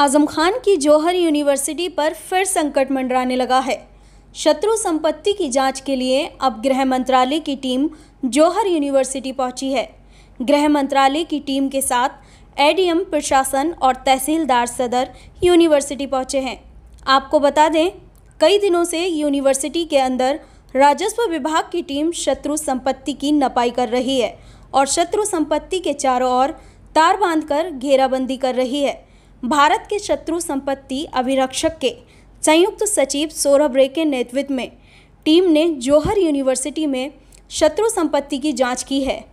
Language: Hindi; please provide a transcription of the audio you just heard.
आजम खान की जौहर यूनिवर्सिटी पर फिर संकट मंडराने लगा है शत्रु संपत्ति की जांच के लिए अब गृह मंत्रालय की टीम जौहर यूनिवर्सिटी पहुंची है गृह मंत्रालय की टीम के साथ एडीएम प्रशासन और तहसीलदार सदर यूनिवर्सिटी पहुंचे हैं आपको बता दें कई दिनों से यूनिवर्सिटी के अंदर राजस्व विभाग की टीम शत्रु संपत्ति की नपाई कर रही है और शत्रु संपत्ति के चारों ओर तार बांधकर घेराबंदी कर रही है भारत के शत्रु संपत्ति अभिरक्षक के संयुक्त सचिव सौरभ रे के नेतृत्व में टीम ने जौहर यूनिवर्सिटी में शत्रु संपत्ति की जांच की है